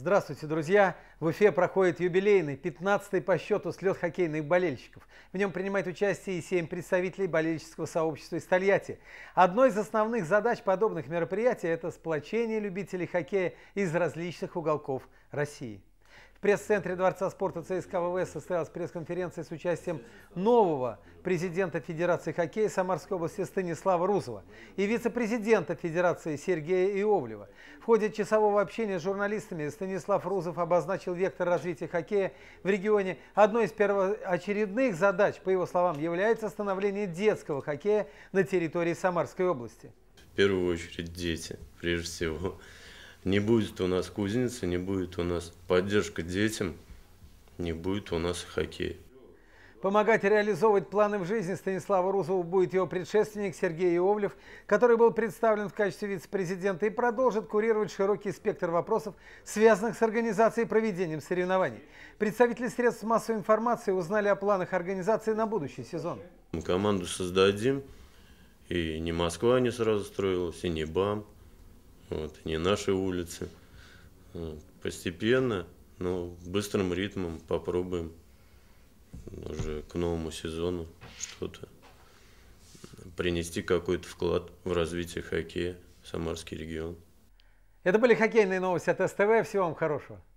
Здравствуйте, друзья! В Уфе проходит юбилейный, 15-й по счету слет хоккейных болельщиков. В нем принимает участие и 7 представителей болельческого сообщества из Тольятти. Одной из основных задач подобных мероприятий – это сплочение любителей хоккея из различных уголков России. В пресс-центре Дворца спорта ЦСКА состоялась пресс-конференция с участием нового президента Федерации хоккея Самарской области Станислава Рузова и вице-президента Федерации Сергея Иовлева. В ходе часового общения с журналистами Станислав Рузов обозначил вектор развития хоккея в регионе. Одной из первоочередных задач, по его словам, является становление детского хоккея на территории Самарской области. В первую очередь дети, прежде всего. Не будет у нас кузницы, не будет у нас поддержка детям, не будет у нас хоккея. Помогать реализовывать планы в жизни Станислава Рузову будет его предшественник Сергей Иовлев, который был представлен в качестве вице-президента и продолжит курировать широкий спектр вопросов, связанных с организацией и проведением соревнований. Представители средств массовой информации узнали о планах организации на будущий сезон. команду создадим, и не Москва не сразу строилась, и не БАМ, вот, не наши улицы. постепенно, но быстрым ритмом попробуем к новому сезону что-то, принести какой-то вклад в развитие хоккея Самарский регион. Это были хоккейные новости от СТВ. Всего вам хорошего.